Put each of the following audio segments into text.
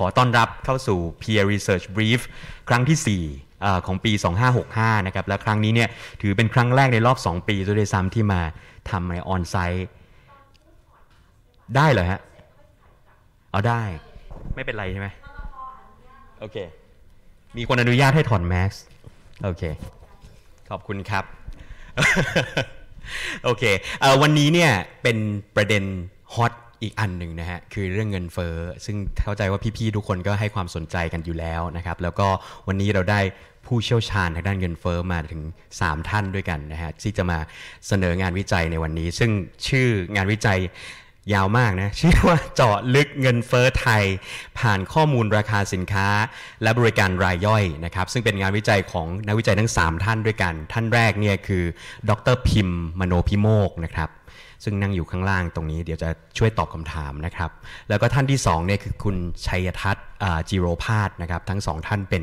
ขอต้อนรับเข้าสู่ Peer Research Brief ครั้งที่4ของปี 2565นะครับและครั้งนี้เนี่ยถือเป็นครั้งแรก ในรอบ 2 ปีด้วยซ้ำที่มาทำในออนไซต์ได้เหรอฮะเอาได้ ไม่เป็นไรใช่ไหมโอเคมีคนอนุญาตให้ถอนแม็กซ์โอเคขอบคุณครับโอเควันนี้เนี่ยเป็นประเด็นฮอตอีกอันหนึ่งนะฮะคือเรื่องเงินเฟอ้อซึ่งเข้าใจว่าพี่ๆทุกคนก็ให้ความสนใจกันอยู่แล้วนะครับ แล้วก็วันนี้เราได้ผู้เชี่ยวชาญทางด้านเงินเฟอ้อมาถึง 3 ท่านด้วยกันนะฮะที่จะมาเสนองานวิจัยในวันนี้ ซึ่งชื่องานวิจัยยาวมากนะชื่อว่าเจาะลึกเงินเฟอ้อไทย ผ่านข้อมูลราคาสินค้าและบริการรายย่อยนะครับซึ่งเป็นงานวิจัยของนักวิจัยทั้ง 3 ท่านด้วยกัน ท่านแรกเนี่ยคือ ดรพิมพ์มโนพิโมกนะครับซึ่งนั่งอยู่ข้างล่างตรงนี้เดี๋ยวจะช่วยตอบคำถามนะครับ แล้วก็ท่านที่2เนี่ยคือคุณชัยทัศน์จิโรพาสนะครับ ทั้งสองท่านเป็น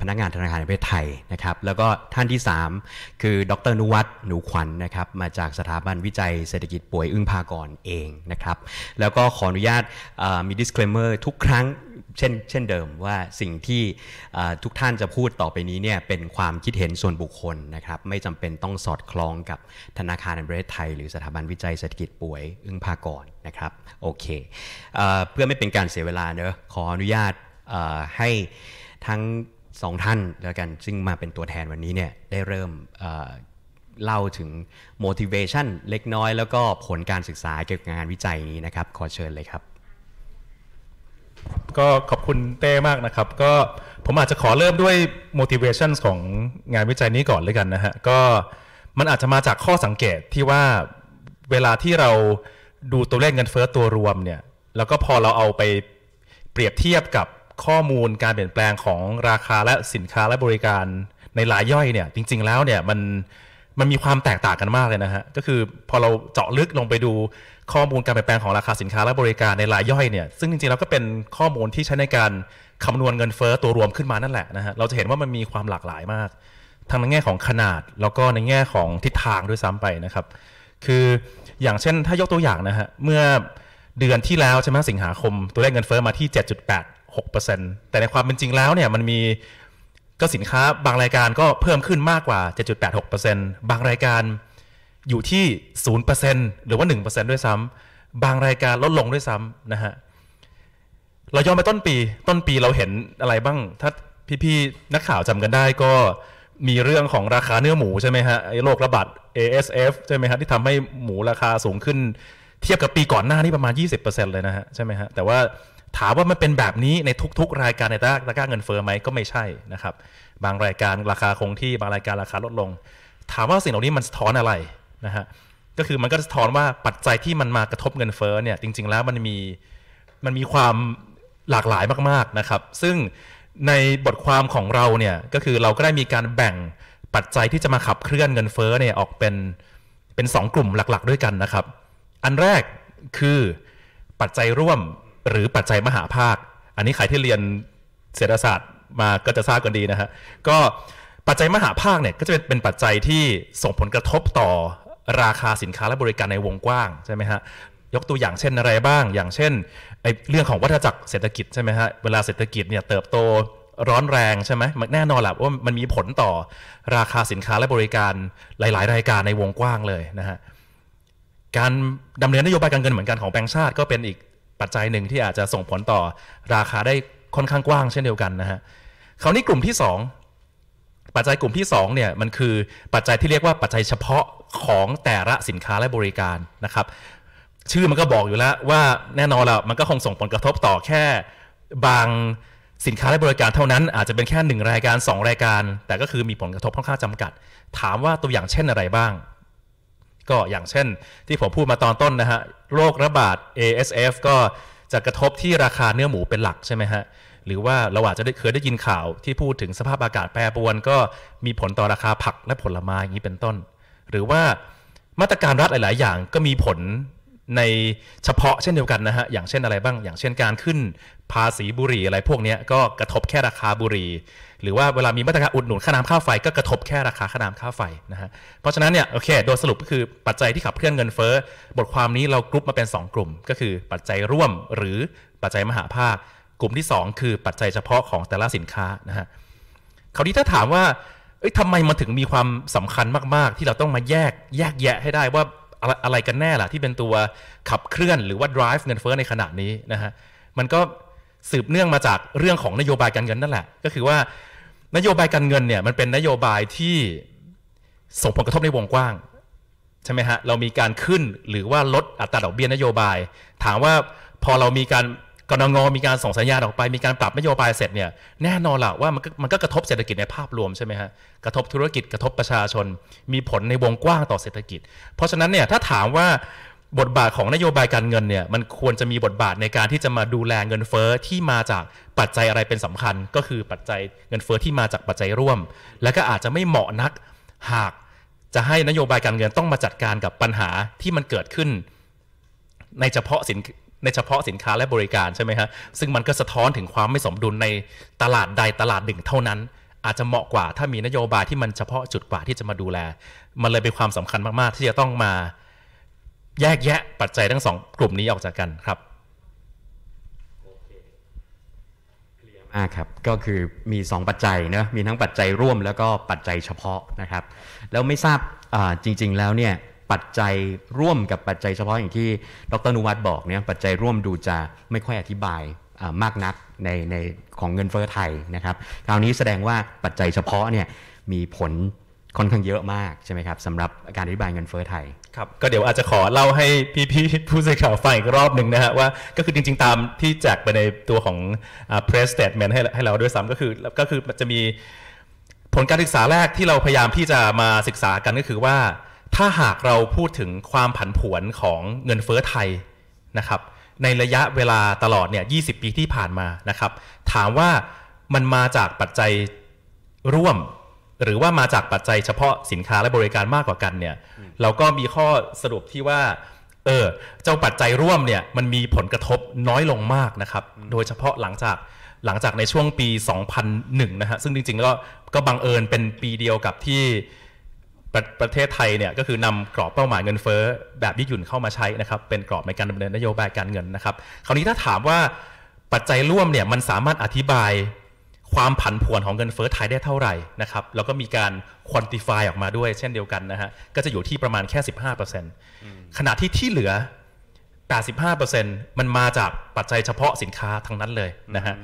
พนักงานธนาคารแห่งประเทศไทยนะครับ แล้วก็ท่านที่ 3 คือ ดรนุวัฒน์หนูขวัญนนะครับมาจากสถาบันวิจัยเศรษฐกิจป่วยอึ้งพากรเองนะครับ แล้วก็ขออนุญาตมี disclaimer ทุกครั้งเช่นเช่นเดิมว่าสิ่งที่ทุกท่านจะพูดต่อไปนี้เนี่ยเป็นความคิดเห็นส่วนบุคคลนะครับ ไม่จำเป็นต้องสอดคล้องกับธนาคารแห่งประเทศไทยหรือสถาบันวิจัยเศรษฐกิจป่วยอึ้งพากรนะครับ โอเคเเพื่อไม่เป็นการเสียเวลาเนอะขออนุญาตให้ทั้งสองท่านแล้วกันซึ่งมาเป็นตัวแทนวันนี้เนี่ยได้เริ่มเล่าถึง motivation เล็กน้อย แล้วก็ผลการศึกษาเกี่ยวกับงานวิจัยนี้นะครับขอเชิญเลยครับก็ขอบคุณเต้มากนะครับก็ผมอาจจะขอเริ่มด้วย motivation ของงานวิจัยนี้ก่อนเลยกันนะฮะ ก็มันอาจจะมาจากข้อสังเกตที่ว่าเวลาที่เราดูตัวเลขเงินเฟอ้อตัวรวมเนี่ย แล้วก็พอเราเอาไปเปรียบเทียบกับข้อมูลการเปลี่ยนแปลงของราคาและสินค้าและบริการในรายย่อยเนี่ยจริงๆแล้วเนี่ยมันมันมีความแตกต่างกันมากเลยนะฮะก็คือพอเราเจาะลึกลงไปดูข้อมูลการเปลี่ยนแปลงของราคาสินค้าและบริการในรายย่อยเนี่ยซึ่งจริงๆแล้วก็เป็นข้อมูลที่ใช้ในการ คำนวณเงินเฟอ้อตัวรวมขึ้นมานั่นแหละนะฮะเราจะเห็นว่ามันมีความหลากหลายมาก ทั้งในแง่ของขนาดแล้วก็ในแง่ของทิศทาง ด้วยซ้ำไปนะครับ คืออย่างเช่นถ้ายกตัวอย่างนะฮะเมื่อเดือนที่แล้วใช่ไหมสิงหาคมตัวเลขเงินเฟอ้อมาที่ 7.86%แต่ในความเป็นจริงแล้วเนี่ยมันมีก็สินค้าบางรายการก็เพิ่มขึ้นมากกว่า 7.86%บางรายการอยู่ที่ศูนย์เปอร์เซหรือว่าหนึ่งเปอร์เซด้วยซ้ำ บางรายการลดลงด้วยซ้ำนะฮะเราย้อนไปต้นปีต้นปีเราเห็นอะไรบ้าง ถ้าพี่ๆนักข่าวจำกันได้ก็มีเรื่องของราคาเนื้อหมูใช่ไหมฮะไอ้โรคระบาด ASF ใช่ไหมฮะ ที่ทำให้หมูราคาสูงขึ้น เทียบกับปีก่อนหน้านี่ประมาณ 20%เลยนะฮะ ใช่ไหมฮะ แต่ว่าถามว่ามันเป็นแบบนี้ในทุกๆ รายการในตลาดราคาเงินเฟอ้อไหมก็ไม่ใช่นะครับบางรายการราคาคงที่บางรายการราคาลดลง ถามว่าสิ่งเหล่านี้มันสะท้อนอะไรนะฮะก็คือมันก็สะท้อนว่าปัจจัยที่มันมากระทบเงินเฟ้อเนี่ยจริงๆแล้วมันมีมันมีความหลากหลายมากๆนะครับซึ่งในบทความของเราเนี่ยก็คือเราก็ได้มีการแบ่งปัจจัยที่จะมาขับเคลื่อนเงินเฟ้อเนี่ยออกเป็นเป็น 2 กลุ่มหลักๆ ด้วยกันนะครับอันแรกคือปัจจัยร่วมหรือปัจจัยมหาภาค อันนี้ใครที่เรียนเศรษฐศาสตร์มาก็จะทราบกันดีนะฮะก็ปัจจัยมหาภาคเนี่ยก็จะเป็นปัจจัยที่ส่งผลกระทบต่อราคาสินค้าและบริการในวงกว้างใช่ไหมฮะ ยกตัวอย่างเช่นอะไรบ้าง อย่างเช่นเรื่องของวัฏจักรเศรษฐกิจใช่ไหมฮะ เวลาเศรษฐกิจเนี่ยเติบโตร้อนแรงใช่ไหมแน่นอนแหละว่ามันมีผลต่อราคาสินค้าและบริการหลาย ๆ รายการในวงกว้างเลยนะฮะ การดำเนินนโยบายการเงิน เหมือนกันของแบงก์ชาติ ก็เป็นอีกปัจจัยหนึ่งที่อาจจะส่งผลต่อราคาได้ค่อนข้างกว้าง เช่นเดียวกันนะฮะคราวนี้กลุ่มที่ 2 ปัจจัยกลุ่มที่2เนี่ยมันคือปัจจัยที่เรียกว่าปัจจัยเฉพาะของแต่ละสินค้าและบริการนะครับชื่อมันก็บอกอยู่แล้วว่าแน่นอนแล้วมันก็คงส่งผลกระทบต่อแค่ บางสินค้าและบริการเท่านั้น อาจจะเป็นแค่1รายการ2 รายการ แต่ก็คือมีผลกระทบค่อนข้างจำกัด ถามว่าตัวอย่างเช่นอะไรบ้าง ก็อย่างเช่นที่ผมพูดมาตอนต้นนะฮะโรคระบาด ASF ก็จะกระทบที่ราคาเนื้อหมูเป็นหลักใช่ไหมฮะหรือว่าเราอาจจะเคยได้ยินข่าวที่พูดถึงสภาพอากาศแปรปรวนก็มีผลต่อราคาผักและผลไม้อย่างนี้เป็นต้นหรือว่ามาตรการรัฐหลาย ๆ อย่างก็มีผลในเฉพาะเช่นเดียวกันนะฮะ อย่างเช่นอะไรบ้าง อย่างเช่นการขึ้น ภาษีบุหรี่อะไรพวกนี้ก็กระทบแค่ราคาบุหรี่ หรือว่าเวลามีมาตรการอุดหนุนค่าน้ำค่าไฟ ก็กระทบแค่ราคาค่าน้ำค่าไฟนะฮะ เพราะฉะนั้นเนี่ยโอเค โดยสรุปก็คือปัจจัยที่ขับเคลื่อนเงินเฟ้อ บทความนี้เรากรุ๊ปมาเป็น 2 กลุ่ม ก็คือปัจจัยร่วมหรือปัจจัยมหาภาค กลุ่มที่ 2 คือปัจจัยเฉพาะของแต่ละสินค้านะฮะคราวนี้ถ้าถามว่าเอ้ยทำไมมันถึงมีความสำคัญมาก ๆ ที่เราต้องมาแยก แยกแยะให้ได้ว่า อะไรอะไรกันแน่ล่ะ ที่เป็นตัวขับเคลื่อนหรือว่า drive เงินเฟ้อในขณะนี้นะฮะมันก็สืบเนื่องมาจากเรื่องของนโยบายการเงินนั่นแหละ ก็คือว่านโยบายการเงินเนี่ย มันเป็นนโยบายที่ส่งผลกระทบในวงกว้าง ใช่ไหมฮะเรามีการขึ้นหรือว่าลดอัตราดอกเบี้ยนโยบาย ถามว่าพอเรามีการกรงมีการส่งสัญญาณออกไปมีการปรับนโยบายเสร็จเนี่ยแน่นอนละว่า มันก็มันก็กระทบเศรษฐกิจในภาพรวมใช่ไหมฮะกระทบธุรกิจกระทบประชาชน มีผลในวงกว้างต่อเศรษฐกิจ เพราะฉะนั้นเนี่ยถ้าถามว่าบทบาทของนโยบายการเงินเนี่ยมันควรจะมีบทบาทในการที่จะมาดูแลเงินเฟอ้อที่มาจากปัจจัยอะไรเป็นสำคัญ ก็คือปัจจัยเงินเฟอ้อที่มาจากปัจจัยร่วม และก็อาจจะไม่เหมาะนัก หากจะให้นโยบายการเงินต้องมาจัดการกับปัญหาที่มันเกิดขึ้น ในเฉพาะสินในเฉพาะสินค้าและบริการใช่ไหมฮะซึ่งมันก็สะท้อนถึงความไม่สมดุลในตลาดใดตลาดหนึ่งเท่านั้น อาจจะเหมาะกว่าถ้ามีนโยบายที่มันเฉพาะจุดกว่าที่จะมาดูแล มันเลยเป็นความสำคัญมาก ๆ ที่จะต้องมา แยกแยะปัจจัยทั้งสองกลุ่มนี้ออกจากกันครับอ่าครับก็คือมี 2 ปัจจัยนะมีทั้งปัจจัยร่วมแล้วก็ปัจจัยเฉพาะนะครับ แล้วไม่ทราบจริง ๆ แล้วเนี่ยปัจจัยร่วมกับปัจจัยเฉพาะอย่างที่ ดรนุวัตรบอกเนี่ยปัจจัยร่วมดูจะไม่ค่อยอธิบายมากนักในในของเงินเฟ้อไทยนะครับคราวนี้แสดงว่าปัจจัยเฉพาะเนี่ยมีผลค่อนข้างเยอะมากใช่ไหมครับสำหรับการอธิบายเงินเฟ้อไทยครับก็เดี๋ยวอาจจะขอเล่าให้พี่ๆผู้สื่อข่าวฟังอีกรอบหนึ่งนะฮะว่า ก็คือจริงๆ ตามที่แจกไปในตัวของ press statement ให้ให้เราด้วยซ้ำก็คือ ก็คือจะมีผลการศึกษาแรกที่เราพยายามที่จะมาศึกษากันก็คือว่าถ้าหากเราพูดถึงความผันผวนของเงินเฟอ้อไทยนะครับ ในระยะเวลาตลอดเนี่ย 20 ปีที่ผ่านมานะครับ ถามว่ามันมาจากปัจจัยร่วม หรือว่ามาจากปัจจัยเฉพาะสินค้าและบริการมากกว่ากันเนี่ยเราก็มีข้อสรุปที่ว่าเออเจ้าปัจจัยร่วมเนี่ยมันมีผลกระทบน้อยลงมากนะครับโดยเฉพาะหลังจากหลังจากในช่วงปี 2001 นะฮะซึ่งจริงๆก็ก็บังเอิญเป็นปีเดียวกับที่ปรประเทศไทยเนี่ยก็คือนำกรอบเป้าหมายเงินเฟ้อแบบยืดหยุ่นเข้ามาใช้นะครับ เป็นกรอบในการดำเนินนโยบายการเงินนะครับคราวนี้ถ้าถามว่าปัจจัยร่วมเนี่ยมันสามารถอธิบาย ความผันผวนของเงินเฟ้อไทยได้เท่าไหร่นะครับ แล้วก็มีการควอนติฟายออกมาด้วยเช่นเดียวกันนะฮะก็จะอยู่ที่ประมาณแค่ 15%ขณะที่ที่เหลือ 85%มันมาจากปัจจัยเฉพาะสินค้าทั้งนั้นเลยนะฮะ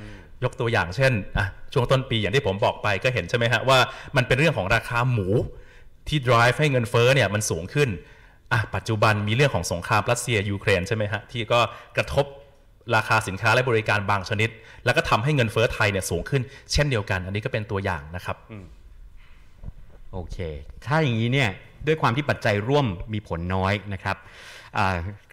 ยกตัวอย่างเช่นช่วงต้นปีอย่างที่ผมบอกไปก็เห็นใช่ไหมฮะว่า มันเป็นเรื่องของราคาหมูที่ drive ให้เงินเฟ้อเนี่ยมันสูงขึ้น อ่ะปัจจุบันมีเรื่องของสงครามรัสเซียยูเครนใช่ไหมฮะที่ก็กระทบราคาสินค้าและบริการบางชนิด แล้วก็ทำให้เงินเฟ้อไทยเนี่ยสูงขึ้น เช่นเดียวกัน อันนี้ก็เป็นตัวอย่างนะครับโอเคถ้าอย่างนี้เนี่ย ด้วยความที่ปัจจัยร่วมมีผลน้อยนะครับ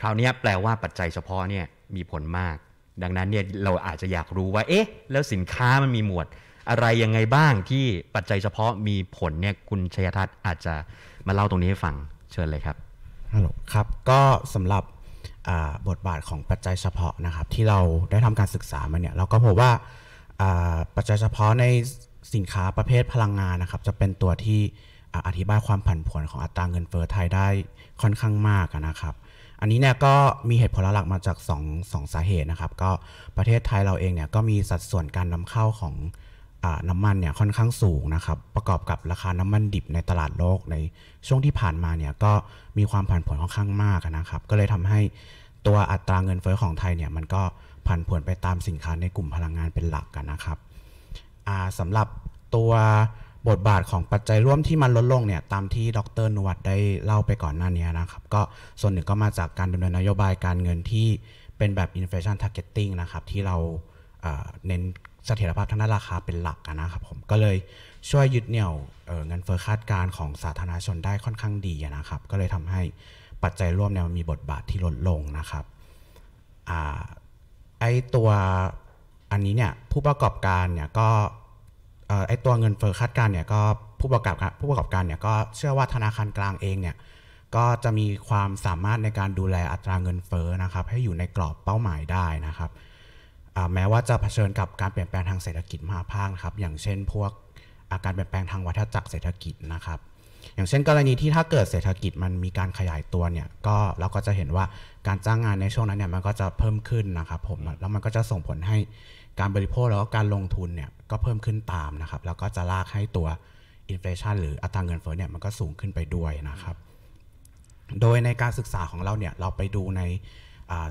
คราวนี้แปลว่าปัจจัยเฉพาะเนี่ยมีผลมาก ดังนั้นเนี่ยเราอาจจะอยากรู้ว่าเอ๊ะแล้วสินค้ามันมีหมวดอะไรยังไงบ้างที่ปัจจัยเฉพาะมีผลเนี่ยคุณชยทัศน์ อาจจะมาเล่าตรงนี้ให้ฟังเชิญเลยครับฮัลโหลครับ ก็สำหรับบทบาทของปัจจัยเฉพาะนะครับที่เราได้ทำการศึกษามาเนี่ยเราก็พบว่าปัจจัยเฉพาะในสินค้าประเภทพลังงานนะครับ จะเป็นตัวที่อธิบายความผันผวนของอัตราเงินเฟอ้อไทยได้ค่อนข้างมากนะครับ อันนี้เนี่ยก็มีเหตุผลหลักมาจาก2อสาเหตุนะครับ ก็ประเทศไทยเราเองเนี่ยก็มีสัดส่วนการนำเข้าของน้ำมันเนี่ยค่อนข้างสูงนะครับประกอบกับราคาน้ำมันดิบในตลาดโลกในช่วงที่ผ่านมาเนี่ย ก็มีความผันผวนค่อนข้างมากนะครับก็เลยทำให้ตัวอัตราเงินเฟอ้อของไทยเนี่ยมันก็ผันผวนไปตามสินค้าในกลุ่มพลังงานเป็นหลักกันนะครับสำหรับตัวบทบาทของปัจจัยร่วมที่มันลดลงเนี่ยตามที่ดรนวัตได้เล่าไปก่อนหน้านี้นะครับก็ส่วนหนึ่งก็มาจากการดำเนินนโยบายการเงินที่เป็นแบบ inflation targeting นะครับที่เราเน้นสถียรภาพทางด้านราคาเป็นหลักนะครับ ผมก็เลยช่วยยึดเหนี่ยวเงินเฟอ้อคาดการของสาธารณชนได้ค่อนข้างดีนะครับ ก็เลยทำให้ปัจจัยร่วมเนี่ยมันมีบทบาทที่ลดลงนะครับอไอตัวอันนี้เนี่ยผู้ประกอบการเนี่ยก็ไอตัวเงินเฟอ้อคาดการเนี่ยก็ผู้ประกอบการผู้ประกอบการเนี่ยก็เชื่อว่าธนาคารกลางเองเนี่ยก็จะมีความสามารถในการดูแลอัตราเงินเฟอ้อนะครับ ให้อยู่ในกรอบเป้าหมายได้นะครับแม้ว่าจะเผชิญกับการเปลี่ยนแปลงทางเศรษฐกิจมหาภาคครับอย่างเช่นพวกอาการเปลี่ยนแปลงทางวัฏจักรเศรษฐกิจนะครับ อย่างเช่น กรณีที่ถ้าเกิดเศรษฐกิจมันมีการขยายตัวเนี่ยก็เราก็จะเห็นว่าการจ้างงานในช่วงนั้นเนี่ยมันก็จะเพิ่มขึ้นนะครับผมแล้วมันก็จะส่งผลให้การบริโภคแล้วก็การลงทุนเนี่ยก็เพิ่มขึ้นตามนะครับแล้วก็จะลากให้ตัวอินฟลชันหรืออัตราเงินเฟ้อเนี่ยมันก็สูงขึ้นไปด้วยนะครับ โดยในการศึกษาของเราเนี่ยเราไปดูใน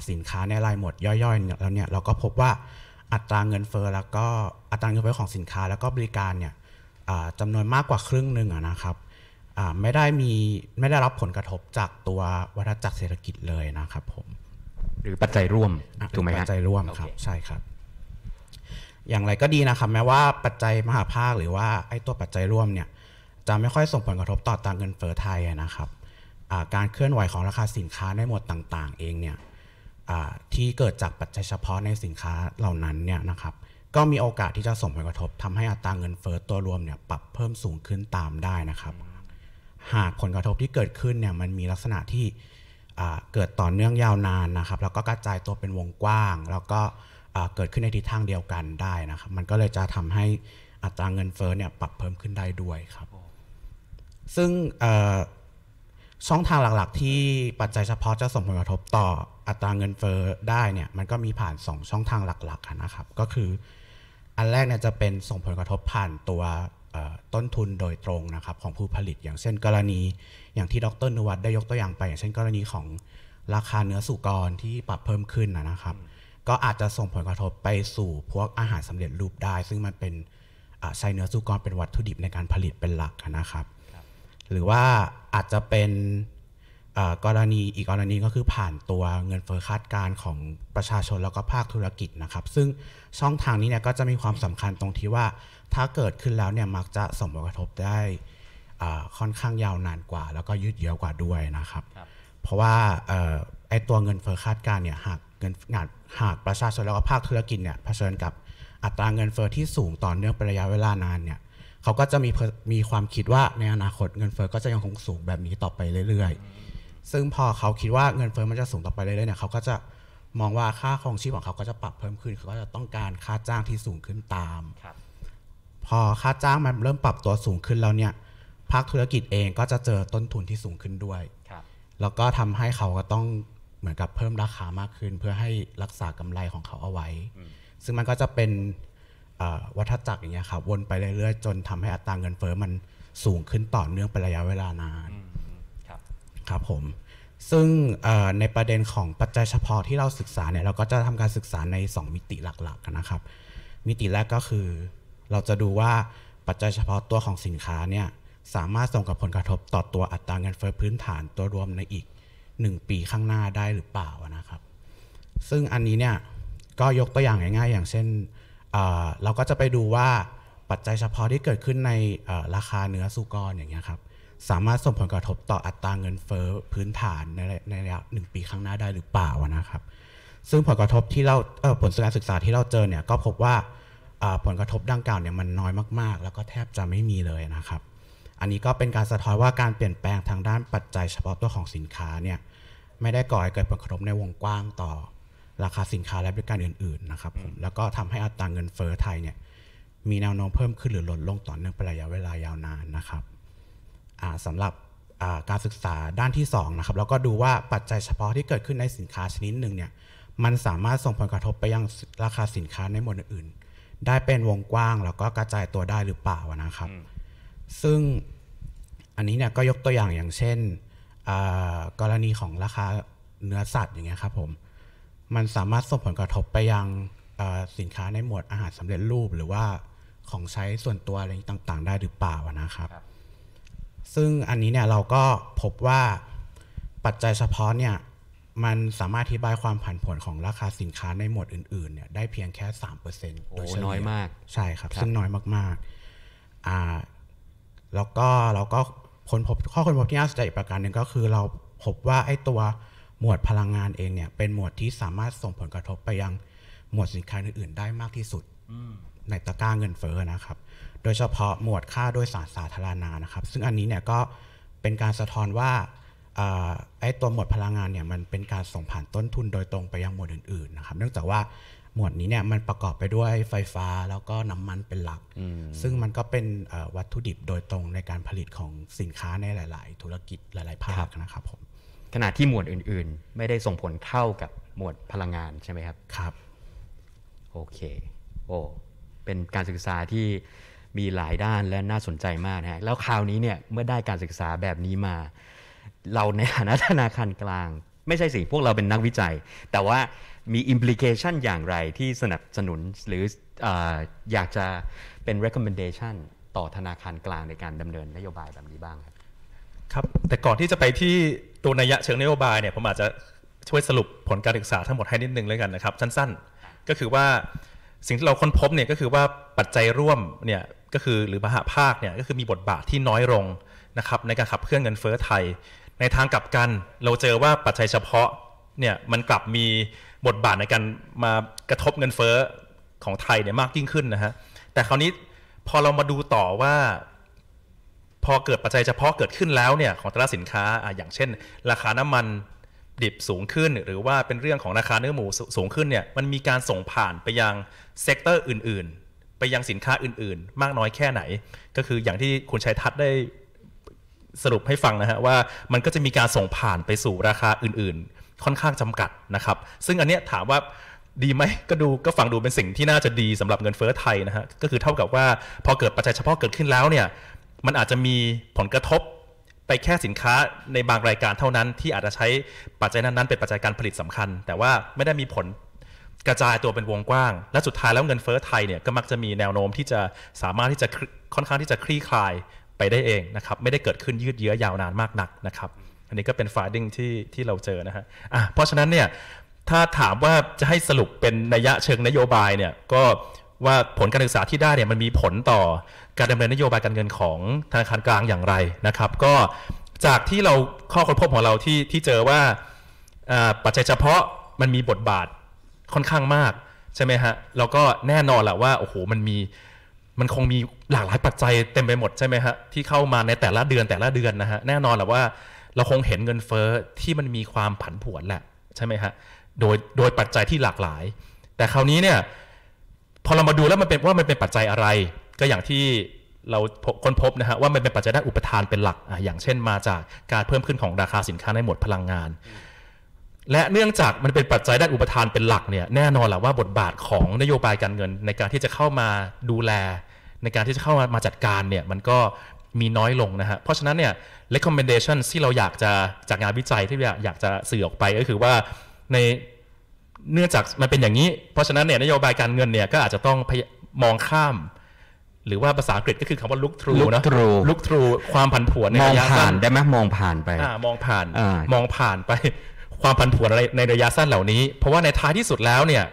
สินค้าในรายหมวดย่อยๆแล้ว เนี่ย เราก็พบว่าอัตราเงินเฟอ้อแล้วก็ อัตราเงินเฟอ้อของสินค้าแล้วก็บริการเนี่ยจำนวนมากกว่าครึ่งหนึ่งนะครับ ไม่ได้มีไม่ได้รับผลกระทบจากตัววัฏจักรเศรษฐกิจเลยนะครับผม หรือปัจจัยร่วมถูกไหมครับปัจจัยร่วมครับใช่ครับ อย่างไรก็ดีนะครับ แม้ว่าปัจจัยมหาภาคหรือว่าไอ้ตัวปัจจัยร่วมเนี่ย จะไม่ค่อยส่งผลกระทบต่อตางเงินเฟ้อไทยนะครับการเคลื่อนไหวของราคาสินค้าในหมวดต่างๆเองเนี่ยที่เกิดจากปัจจัยเฉพาะในสินค้าเหล่านั้นเนี่ยนะครับ ก็มีโอกาสที่จะส่งผลกระทบ ทำให้อัตราเงินเฟอ้อตัวรวมเนี่ยปรับเพิ่มสูงขึ้นตามได้นะครับ หากผลกระทบที่เกิดขึ้นเนี่ยมันมีลักษณะที่เกิดต่อเนื่องยาวนานนะครับแล้วก็กระจายตัวเป็นวงกว้าง แล้วก็เกิดขึ้นในทิศทางเดียวกันได้นะครับ มันก็เลยจะทำให้อัตราเงินเฟอ้อเนี่ยปรับเพิ่มขึ้นได้ด้วยครับ ซึ่งช่องทางหลักๆ ที่ปัจจัยเฉพาะจะส่งผลกระทบต่ออัตราเงินเฟอ้อได้เนี่ยมันก็มีผ่าน 2 ช่องทางหลักๆนะครับ ก็คือ อันแรกเนี่ยจะเป็นส่งผลกระทบผ่านตัวต้นทุนโดยตรงนะครับของผู้ผลิตอย่างเช่นกรณี อย่างที่ดรนุวัตได้ยกตัวอย่างไป อย่างเช่นกรณีของราคาเนื้อสุกรที่ปรับเพิ่มขึ้นนะครับ ก็อาจจะส่งผลกระทบไปสู่ พวกอาหารสำเร็จรูปได้ ซึ่งมันเป็นใช้เนื้อสุกรเป็นวัตถุดิบในการผลิตเป็นหลักนะครับหรือว่าอาจจะเป็นกรณีอีกกรณีก็คือผ่านตัวเงินเฟ้อคาดการณ์ของประชาชนแล้วก็ภาคธุรกิจนะครับซึ่งช่องทางนี้เนี่ยก็จะมีความสำคัญตรงที่ว่าถ้าเกิดขึ้นแล้วเนี่ยมักจะส่งผลกระทบได้ค่อนข้างยาวนานกว่า แล้วก็ยืดเยื้อกว่าด้วยนะครับรบเพราะว่าไอ้ตัวเงินเฟ้อคาดการณ์เนี่ยหากเงินงานหากประชาชนแล้วก็ภาคธุรกิจเนี่ยเผชิญกับอัตราเงินเฟ้อที่สูงต่อเนื่องเป็นระยะเวลานานเนี่ยเขาก็จะมีมีความคิดว่าในอนาคตเงินเฟอ้อก็จะยังคงสูงแบบนี้ต่อไปเรื่อยๆ ซึ่งพอเขาคิดว่าเงินเฟอ้อมันจะสูงต่อไปเรื่อยๆเนี่ยเขาก็จะมองว่าค่าครองชีพของเขาก็จะปรับเพิ่มขึ้นเขาก็จะต้องการค่าจ้างที่สูงขึ้นตาม พอค่าจ้างมันเริ่มปรับตัวสูงขึ้นแล้วเนี่ย ภาคธุรกิจเองก็จะเจอต้นทุนที่สูงขึ้นด้วยแล้วก็ทำให้เขาก็ต้องเหมือนกับเพิ่มราคามากขึ้น เพื่อให้รักษากำไรของเขาเอาไว้ ซึ่งมันก็จะเป็นวัฏจักรอย่างเงี้ยครับวนไปเรื่อยๆ จนทำให้อัตราเงินเฟอ้อมันสูงขึ้นต่อเนื่องเป็นระยะเวลานานครับครับผม ซึ่งในประเด็นของปัจจัยเฉพาะที่เราศึกษาเนี่ยเราก็จะทำการศึกษาใน 2 มิติหลักๆนะครับ มิติแรกก็คือเราจะดูว่าปัจจัยเฉพาะตัวของสินค้าเนี่ยสามารถส่งกับผลกระทบต่อตัวอัตราเงินเฟอ้อพื้นฐานตัวรวมในอีก 1 ปีข้างหน้าได้หรือเปล่านะครับ ซึ่งอันนี้เนี่ยก็ยกตัวอย่างง่ายๆอย่างเช่นเราก็จะไปดูว่าปัจจัยเฉพาะที่เกิดขึ้นในราคาเนื้อสุกรอย่างเงี้ยครับสามารถส่งผลกระทบต่ออัตราเงินเฟ้อพื้นฐานในในระยะหนึ่งปีข้างหน้าได้หรือเปล่านะครับซึ่งผลกระทบที่เราผลการศึกษาที่เราเจอเนี่ยก็พบว่าผลกระทบดังกล่าวเนี่ยมันน้อยมากๆ แล้วก็แทบจะไม่มีเลยนะครับอันนี้ก็เป็นการสะท้อนว่าการเปลี่ยนแปลงทางด้านปัจจัยเฉพาะตัวของสินค้าเนี่ยไม่ได้ก่อให้เกิดผลกระทบในวงกว้างต่อราคาสินค้าและบริการอื่น ๆนะครับผม แล้วก็ทำให้อัตราเงินเฟ้อไทยเนี่ย มีแนวโน้มเพิ่มขึ้นหรือลดลงต่อเนื่องเป็นระยะเวลายาวนานนะครับสำหรับการศึกษาด้านที่2นะครับ แล้วก็ดูว่าปัจจัยเฉพาะที่เกิดขึ้นในสินค้าชนิดหนึ่งเนี่ย มันสามารถส่งผลกระทบไปยังราคาสินค้าในหมวดอื่นๆ ได้เป็นวงกว้าง แล้วก็กระจายตัวได้หรือเปล่านะครับ ซึ่งอันนี้เนี่ยก็ยกตัวอย่างอย่างเช่นกรณีของราคาเนื้อสัตว์อย่างเงี้ยครับผมมันสามารถส่งผลกระทบไปยังสินค้าในหมวดอาหารสำเร็จรูปหรือว่าของใช้ส่วนตัวอะไรต่าง ๆ ได้หรือเปล่านะครับ ซึ่งอันนี้เนี่ยเราก็พบว่าปัจจัยเฉพาะเนี่ยมันสามารถอธิบายความผันผวนของราคาสินค้าในหมวดอื่นๆเนี่ยได้เพียงแค่สปอร์เต์โ่ยน้อยมาก ใช่ครับ ซึ่งน้อยมากๆอ่าแล้วก็เราก็ค้นพบข้อค้นพบที่น่าสนใจอีกประการหนึ่งก็คือเราพบว่าไอ้ตัวหมวดพลังงานเองเนี่ยเป็นหมวดที่สามารถส่งผลกระทบไปยังหมวดสินค้าอื่นๆ ได้มากที่สุดในตะกร้าเงินเฟ้อนะครับ โดยเฉพาะหมวดค่าโดยสารสาธารณะนะครับซึ่งอันนี้เนี่ยก็เป็นการสะท้อนว่าไอ้ตัวหมวดพลังงานเนี่ยมันเป็นการส่งผ่านต้นทุนโดยตรงไปยังหมวดอื่นๆนะครับเนื่องจากว่าหมวดนี้เนี่ยมันประกอบไปด้วยไฟฟ้าแล้วก็น้ำมันเป็นหลักซึ่งมันก็เป็นวัตถุดิบโดยตรงในการผลิตของสินค้าในหลาย ๆ ธุรกิจหลาย ๆภาคนะครับผมขณะที่หมวดอื่นๆ ไม่ได้ส่งผลเท่ากับหมวดพลังงานใช่ไหมครับ ครับ โอเคโอ้เป็นการศึกษาที่มีหลายด้านและน่าสนใจมากนะฮะแล้วคราวนี้เนี่ย เมื่อได้การศึกษาแบบนี้มา เราในฐานะธนาคารกลาง ไม่ใช่สิพวกเราเป็นนักวิจัย แต่ว่ามีอิมพลิเคชันอย่างไรที่สนับสนุนหรือออยากจะเป็น recommendation ต่อธนาคารกลางในการดำเนินนโยบายแบบนี้บ้างครับครับแต่ก่อนที่จะไปที่ตัวนัยยะเชิงนโยบายเนี่ยผมอาจจะช่วยสรุปผลการศึกษาทั้งหมดให้นิดนึงเลยกันนะครับสั้น ๆก็คือว่าสิ่งที่เราค้นพบเนี่ยก็คือว่าปัจจัยร่วมเนี่ยก็คือหรือมหาภาคเนี่ยก็คือมีบทบาทที่น้อยลงนะครับในการขับเคลื่อนเงินเฟ้อไทย ในทางกลับกัน เราเจอว่าปัจจัยเฉพาะเนี่ยมันกลับมีบทบาทในการมากระทบเงินเฟ้อของไทยเนี่ยมากยิ่งขึ้นนะฮะแต่คราวนี้พอเรามาดูต่อว่าพอเกิดปัจจัยเฉพาะเกิดขึ้นแล้วเนี่ยของตลาดสินค้าอย่างเช่น ราคาน้ำมันดิบสูงขึ้น หรือว่าเป็นเรื่องของราคาเนื้อหมูสูงขึ้นเนี่ย มันมีการส่งผ่านไปยังเซกเตอร์อื่น ๆ ไปยังสินค้าอื่น ๆ มากน้อยแค่ไหน ก็คืออย่างที่คุณชัยทัศน์ได้สรุปให้ฟังนะฮะว่า มันก็จะมีการส่งผ่านไปสู่ราคาอื่น ๆ ค่อนข้างจำกัดนะครับ ซึ่งอันเนี้ยถามว่าดีไหมก็ดู ก็ฟังดูเป็นสิ่งที่น่าจะดีสำหรับเงินเฟ้อไทยนะฮะ ก็คือเท่ากับว่าพอเกิดปัจจัยเฉพาะเกิดขึ้นแล้วเนี่ยมันอาจจะมีผลกระทบไปแค่สินค้าในบางรายการเท่านั้น ที่อาจจะใช้ปัจจัยนั้นๆเป็นปัจจัยการผลิตสำคัญ แต่ว่าไม่ได้มีผลกระจายตัวเป็นวงกว้าง และสุดท้ายแล้วเงินเฟ้อไทยเนี่ยก็มักจะมีแนวโน้มที่จะสามารถที่จะค่อนข้างที่จะคลี่คลายไปได้เองนะครับไม่ได้เกิดขึ้นยืดเยื้อยาวนานมากนักนะครับอันนี้ก็เป็นฟาดิ้งที่ที่เราเจอนะฮะอ่ะเพราะฉะนั้นเนี่ยถ้าถามว่าจะให้สรุปเป็นนัยยะเชิงนโยบายเนี่ยก็ว่าผลการศึกษาที่ได้เนี่ยมันมีผลต่อการดำเนินนโยบายการเงินของธนาคารกลางอย่างไรนะครับ ก็จากที่เราข้อค้นพบของเราที่ที่เจอว่า ปัจจัยเฉพาะมันมีบทบาทค่อนข้างมากใช่ไหมฮะ แล้วก็แน่นอนแหละว่าโอ้โหมันมีมันคงมีหลากหลายปัจจัยเต็มไปหมดใช่ไหมฮะที่เข้ามาในแต่ละเดือนแต่ละเดือนนะฮะแน่นอนแหละว่า เราคงเห็นเงินเฟอ้อที่มันมีความผันผวนแหละใช่ไหมฮะโดยโดยปัจจัยที่หลากหลาย แต่คราวนี้เนี่ยพอเรามาดูแล้วมันเป็นว่ามันเป็นปัจจัยอะไร ก็อย่างที่เราค้นพบนะฮะว่ามันเป็นปัจจัยด้านอุปทานเป็นหลักออย่างเช่นมาจากการเพิ่มขึ้นของราคาสินค้าในหมวดพลังงาน และเนื่องจากมันเป็นปัจจัยด้านอุปทานเป็นหลักเนี่ยแน่นอนแหละว่าบทบาทของนโยบายการเงิน ในการที่จะเข้ามาดูแลในการที่จะเข้ามามาจัดการเนี่ยมันก็มีน้อยลงนะฮะเพราะฉะนั้นเนี่ย recommendation ที่เราอยากจะจากงานวิจัยที่อยากจะสื่อออกไปก็คือว่าในเนื่องจากมันเป็นอย่างนี้เพราะฉะนั้นเนี่ยนโยบายการเงินเนี่ย ก็อาจจะต้องมองข้าม หรือว่าภาษาอังกฤษก็คือคำว่า look through เนาะ look through ความผันผวนในระยะสั้นได้ไหมมองผ่านไปมองผ่านมองผ่านไปความผันผวนอะไรในระยะสั้นเหล่านี้ เพราะว่าในท้ายที่สุดแล้วเนี่ย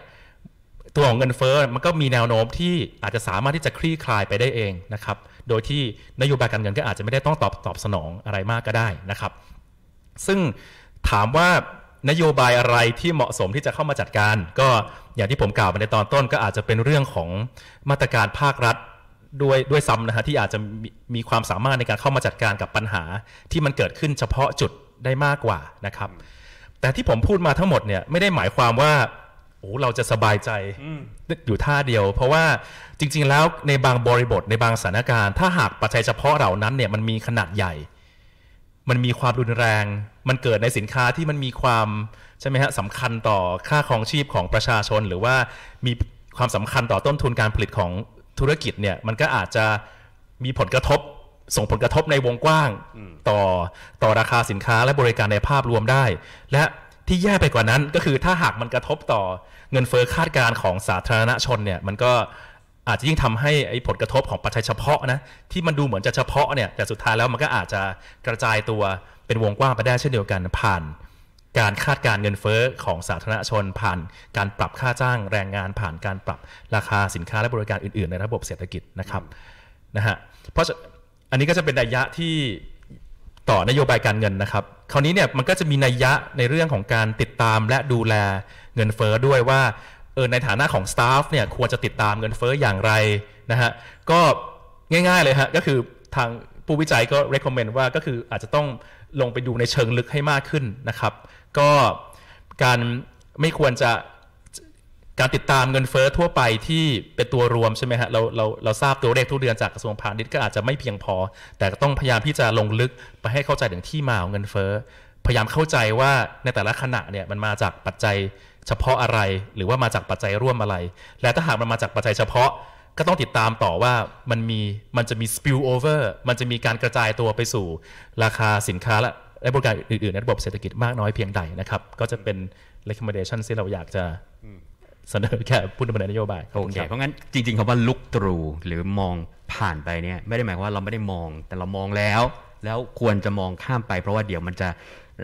ตัวของเงินเฟ้อมันก็มีแนวโน้มที่อาจจะสามารถที่จะคลี่คลายไปได้เองนะครับ โดยที่นโยบายการเงินก็อาจจะไม่ได้ต้องตอบตอบสนองอะไรมากก็ได้นะครับ ซึ่งถามว่านโยบายอะไรที่เหมาะสมที่จะเข้ามาจัดการก็อย่างที่ผมกล่าวไปในตอนต้นก็อาจจะเป็นเรื่องของมาตรการภาครัฐด้วยด้วยซ้ำนะฮะที่อาจจะมีความสามารถในการเข้ามาจัดการกับปัญหาที่มันเกิดขึ้นเฉพาะจุดได้มากกว่านะครับแต่ที่ผมพูดมาทั้งหมดเนี่ยไม่ได้หมายความว่าโอ้เราจะสบายใจ อยู่ท่าเดียวเพราะว่าจริงๆแล้วในบางบริบทในบางสถานการณ์ ถ้าหากปัจจัยเฉพาะเหล่านั้นเนี่ยมันมีขนาดใหญ่มันมีความรุนแรง มันเกิดในสินค้าที่มันมีความใช่ไหมฮะสำคัญต่อค่าครองชีพของประชาชน หรือว่ามีความสำคัญต่อต้นทุนการผลิตของธุรกิจเนี่ยมันก็อาจจะมีผลกระทบส่งผลกระทบในวงกว้าง ต่อต่อราคาสินค้าและบริการในภาพรวมได้ และที่แย่ไปกว่านั้นก็คือถ้าหากมันกระทบต่อเงินเฟอ้อคาดการณ์ของสาธารณชนเนี่ยมันก็อาจจะยิ่งทำให้ไอ้ผลกระทบของปัจจัยเฉพาะนะที่มันดูเหมือนจะเฉพาะเนี่ยแต่สุดท้ายแล้วมันก็อาจจะกระจายตัวเป็นวงกว้างไปได้เช่นเดียวกันผ่านการคาดการเงินเฟอ้อของสาธารณชนผ่านการปรับค่าจ้างแรงงานผ่าน การปรับราคาสินค้าและบริการอื่น ๆ ในระบบเศรษฐกิจนะครับนะฮะเพราะอันนี้ก็จะเป็นนัยยะที่ต่อนโยบายการเงินนะครับ คราวนี้เนี่ยมันก็จะมีนัยยะในเรื่องของการติดตามและดูแลเงินเฟอ้อด้วยว่าเออในฐานะของสตาฟเนี่ยควรจะติดตามเงินเฟ้ออย่างไรนะฮะก็ง่ายๆเลยฮะก็คือทางผู้วิจัยก็ recommend ว่าก็คืออาจจะต้องลงไปดูในเชิงลึกให้มากขึ้นนะครับก็การไม่ควรจะการติดตามเงินเฟอ้อทั่วไปที่เป็นตัวรวมใช่ไหมฮะเราเราเราทราบตัวเลขทุกเดือนจากกระทรวงพาณิชย์ก็อาจจะไม่เพียงพอ แต่ก็ต้องพยายามที่จะลงลึกไปให้เข้าใจถึงที่มาของเงินเฟอ้อพยายามเข้าใจว่าในแต่ละขณะเนี่ยมันมาจากปัจจัยเฉพาะอะไรหรือว่ามาจากปัจจัยร่วมอะไร และถ้าหากมันมาจากปัจจัยเฉพาะก็ต้องติดตามต่อว่ามันมีมันจะมี spill over มันจะมีการกระจายตัวไปสู่ ราคาสินค้าและและบริการอื่นๆในระบบเศรษฐกิจมากน้อยเพียงใดนะครับ ก็จะเป็น recommendation ที่เราอยากจะเสนอแค่ผู้ดำเนินนโยบายโอเคเพราะงั้นจริงๆคาว่า look through หรือมองผ่านไปเนี่ย ไม่ได้หมายว่าเราไม่ได้มองแต่เรามองแล้ว แล้วควรจะมองข้ามไป เพราะว่าเดี๋ยวมันจะ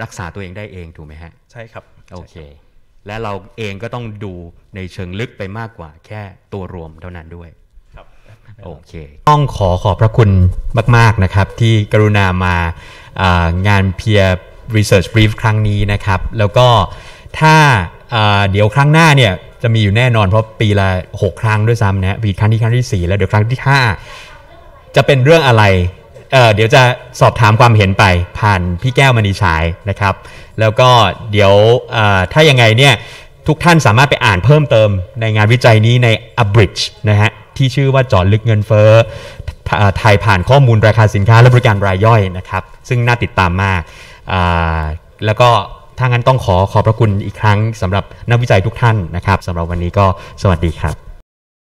รักษาตัวเองได้เองถูกไหมฮะ ใช่ครับ โอเค และเราเองก็ต้องดูในเชิงลึกไปมากกว่าแค่ตัวรวมเท่านั้นด้วยครับโอเคต้องขอขอบพระคุณมากๆนะครับ ที่กรุณามางานเพียร์รีเสิร์ชบรีฟครั้งนี้นะครับ แล้วก็ถ้าเดี๋ยวครั้งหน้าเนี่ย จะมีอยู่แน่นอนเพราะปีละ6ครั้งด้วยซ้ำนะปีครั้งที่ครั้งที่ 4 แล้วเดี๋ยวครั้งที่ 5 จะเป็นเรื่องอะไรเดี๋ยวจะสอบถามความเห็นไปผ่านพี่แก้วมณีชายนะครับ แล้วก็เดี๋ยวถ้ายังไงเนี่ย ทุกท่านสามารถไปอ่านเพิ่มเติมในงานวิจัยนี้ใน abridge นะฮะที่ชื่อว่าจอดลึกเงินเฟ้อไทยผ่านข้อมูลราคาสินค้าและบริการรายย่อยนะครับ ซึ่งน่าติดตามมาก แล้วก็ถ้างั้นต้องขอขอบพระคุณอีกครั้งสำหรับนักวิจัยทุกท่านนะครับสำหรับวันนี้ก็สวัสดีครับ